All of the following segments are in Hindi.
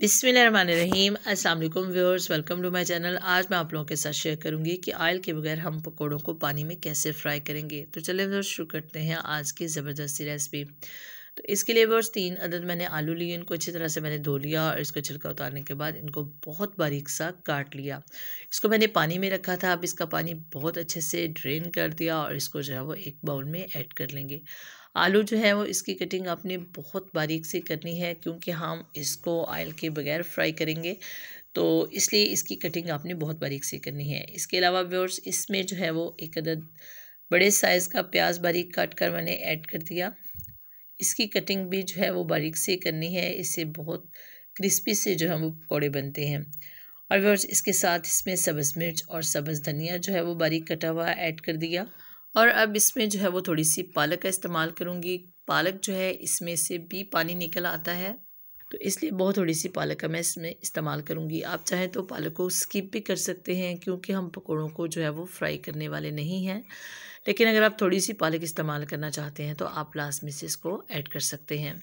बिसमीम अल्लाम viewers welcome to my channel आज मैं आप लोगों के साथ शेयर करूंगी कि ऑयल के बगैर हम पकोड़ों को पानी में कैसे फ्राई करेंगे तो चलिए व्यूअर्स शुरू करते हैं आज की ज़बरदस्ती रेसिपी तो इसके लिए व्यूअर्स तीन अदद मैंने आलू लिए इनको अच्छी तरह से मैंने धो लिया और इसको छिलका उतारने के बाद इनको बहुत बारीक सा काट लिया इसको मैंने पानी में रखा था अब इसका पानी बहुत अच्छे से ड्रेन कर दिया और इसको जो है वो एक बाउल में ऐड कर लेंगे आलू जो है वो इसकी कटिंग आपने बहुत बारीक से करनी है क्योंकि हम इसको आयल के बगैर फ्राई करेंगे तो इसलिए इसकी कटिंग आपने बहुत बारीक से करनी है इसके अलावा व्यवर्स इसमें जो है वो एक अदद बड़े साइज़ का प्याज बारीक काट कर मैंने ऐड कर दिया इसकी कटिंग भी जो है वो बारीक से करनी है इससे बहुत क्रिस्पी से जो है वो पकौड़े बनते हैं और व्यवर्स इसके साथ इसमें सब्ज़ मिर्च और सब्ज़ धनिया जो है वो बारीक कटा हुआ ऐड कर दिया और अब इसमें जो है वो थोड़ी सी पालक का इस्तेमाल करूँगी पालक जो है इसमें से भी पानी निकल आता है तो इसलिए बहुत थोड़ी सी पालक का मैं इसमें इस्तेमाल करूँगी आप चाहें तो पालक को स्किप भी कर सकते हैं क्योंकि हम पकौड़ों को जो है वो फ्राई करने वाले नहीं हैं लेकिन अगर आप थोड़ी सी पालक इस्तेमाल करना चाहते हैं तो आप लास्ट में से इसको ऐड कर सकते हैं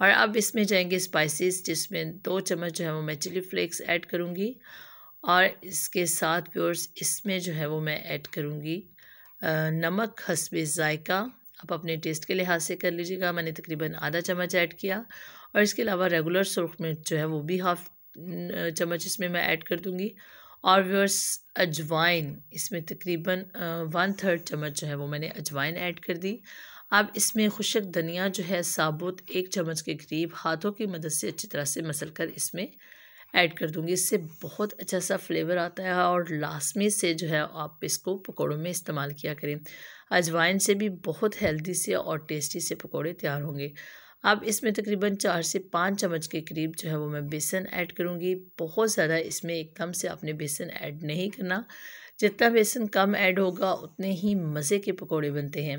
और अब इसमें जाएंगे स्पाइसेस जिसमें दो चम्मच जो है वो मैं चिली फ्लेक्स ऐड करूँगी और इसके साथ प्योर्स इसमें जो है वो मैं ऐड करूँगी नमक हसबे ज़ायका आप अपने टेस्ट के लिहाज से कर लीजिएगा मैंने तकरीबन आधा चम्मच ऐड किया और इसके अलावा रेगुलर सुरख मिर्च जो है वो भी हाफ चम्मच इसमें मैं ऐड कर दूँगी और व्यवर्स अजवाइन इसमें तकरीबन वन थर्ड चम्मच जो है वो मैंने अजवाइन ऐड कर दी अब इसमें खुशक धनिया जो है साबुत एक चम्मच के करीब हाथों की मदद से अच्छी तरह से मसल कर इसमें ऐड कर दूंगी इससे बहुत अच्छा सा फ्लेवर आता है और लास्ट में से जो है आप इसको पकौड़ों में इस्तेमाल किया करें अजवाइन से भी बहुत हेल्दी से और टेस्टी से पकौड़े तैयार होंगे अब इसमें तकरीबन चार से पाँच चम्मच के करीब जो है वो मैं बेसन ऐड करूँगी बहुत ज़्यादा इसमें एकदम से आपने बेसन ऐड नहीं करना जितना बेसन कम ऐड होगा उतने ही मज़े के पकौड़े बनते हैं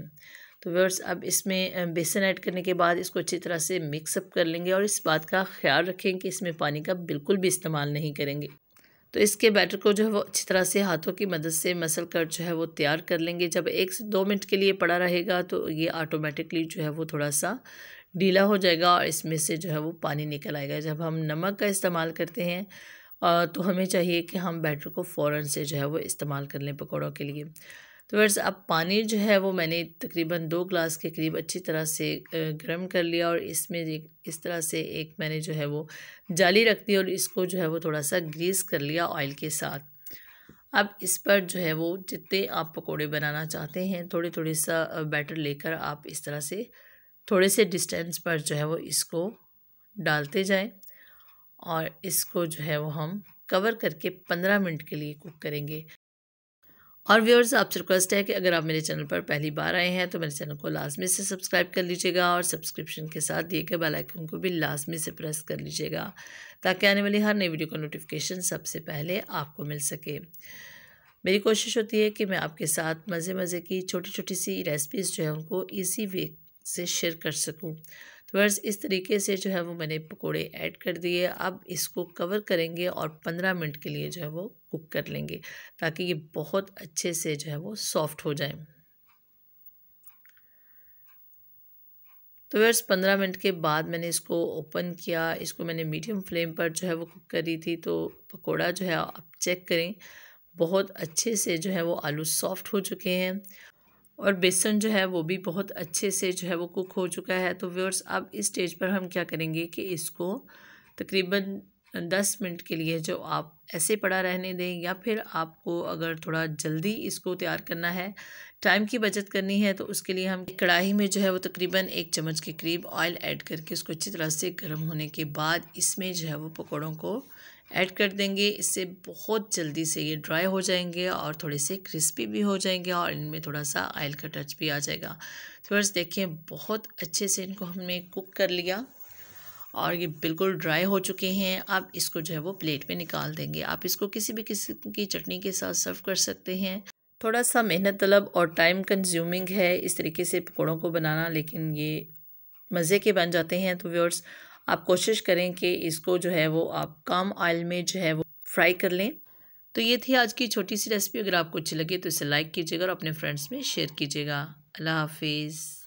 तो व्यवर्स अब इसमें बेसन ऐड करने के बाद इसको अच्छी तरह से मिक्सअप कर लेंगे और इस बात का ख्याल रखें कि इसमें पानी का बिल्कुल भी इस्तेमाल नहीं करेंगे तो इसके बैटर को जो है वो अच्छी तरह से हाथों की मदद से मसल कर जो है वो तैयार कर लेंगे जब एक से दो मिनट के लिए पड़ा रहेगा तो ये ऑटोमेटिकली जो है वो थोड़ा सा ढीला हो जाएगा और इसमें से जो है वो पानी निकल आएगा जब हम नमक का इस्तेमाल करते हैं तो हमें चाहिए कि हम बैटर को फ़ौर से जो है वो इस्तेमाल कर लें पकौड़ों के लिए तो फिर अब पानी जो है वो मैंने तकरीबन दो ग्लास के करीब अच्छी तरह से गर्म कर लिया और इसमें इस तरह से एक मैंने जो है वो जाली रख दी और इसको जो है वो थोड़ा सा ग्रीस कर लिया ऑयल के साथ अब इस पर जो है वो जितने आप पकोड़े बनाना चाहते हैं थोड़े थोड़े सा बैटर लेकर आप इस तरह से थोड़े से डिस्टेंस पर जो है वो इसको डालते जाएं और इसको जो है वो हम कवर करके पंद्रह मिनट के लिए कुक करेंगे और व्यूअर्स आपसे रिक्वेस्ट है कि अगर आप मेरे चैनल पर पहली बार आए हैं तो मेरे चैनल को लाजमी से सब्सक्राइब कर लीजिएगा और सब्सक्रिप्शन के साथ दिए गए बेल आइकन को भी लाजमी से प्रेस कर लीजिएगा ताकि आने वाली हर नई वीडियो का नोटिफिकेशन सबसे पहले आपको मिल सके मेरी कोशिश होती है कि मैं आपके साथ मज़े मज़े की छोटी छोटी सी रेसिपीज़ जो है उनको ईजी वे से शेयर कर सकूँ तो बस इस तरीके से जो है वो मैंने पकोड़े ऐड कर दिए अब इसको कवर करेंगे और पंद्रह मिनट के लिए जो है वो कुक कर लेंगे ताकि ये बहुत अच्छे से जो है वो सॉफ्ट हो जाए तो वर्स पंद्रह मिनट के बाद मैंने इसको ओपन किया इसको मैंने मीडियम फ्लेम पर जो है वो कुक करी थी तो पकोड़ा जो है आप चेक करें बहुत अच्छे से जो है वो आलू सॉफ्ट हो चुके हैं और बेसन जो है वो भी बहुत अच्छे से जो है वो कुक हो चुका है तो व्यूअर्स अब इस स्टेज पर हम क्या करेंगे कि इसको तकरीबन दस मिनट के लिए जो आप ऐसे पड़ा रहने दें या फिर आपको अगर थोड़ा जल्दी इसको तैयार करना है टाइम की बचत करनी है तो उसके लिए हम कढ़ाई में जो है वो तकरीबन एक चम्मच के करीब ऑयल ऐड करके उसको अच्छी तरह से गर्म होने के बाद इसमें जो है वो पकौड़ों को ऐड कर देंगे इससे बहुत जल्दी से ये ड्राई हो जाएंगे और थोड़े से क्रिस्पी भी हो जाएंगे और इनमें थोड़ा सा आयल का टच भी आ जाएगा तो बस देखिए बहुत अच्छे से इनको हमने कुक कर लिया और ये बिल्कुल ड्राई हो चुके हैं अब इसको जो है वो प्लेट में निकाल देंगे आप इसको किसी भी किस्म की चटनी के साथ सर्व कर सकते हैं थोड़ा सा मेहनत तलब और टाइम कंज्यूमिंग है इस तरीके से पकौड़ों को बनाना लेकिन ये मज़े के बन जाते हैं तो व्यवर्स आप कोशिश करें कि इसको जो है वो आप कम ऑयल में जो है वो फ्राई कर लें तो ये थी आज की छोटी सी रेसिपी अगर आपको अच्छी लगी तो इसे लाइक कीजिएगा और अपने फ्रेंड्स में शेयर कीजिएगा अल्लाह हाफिज़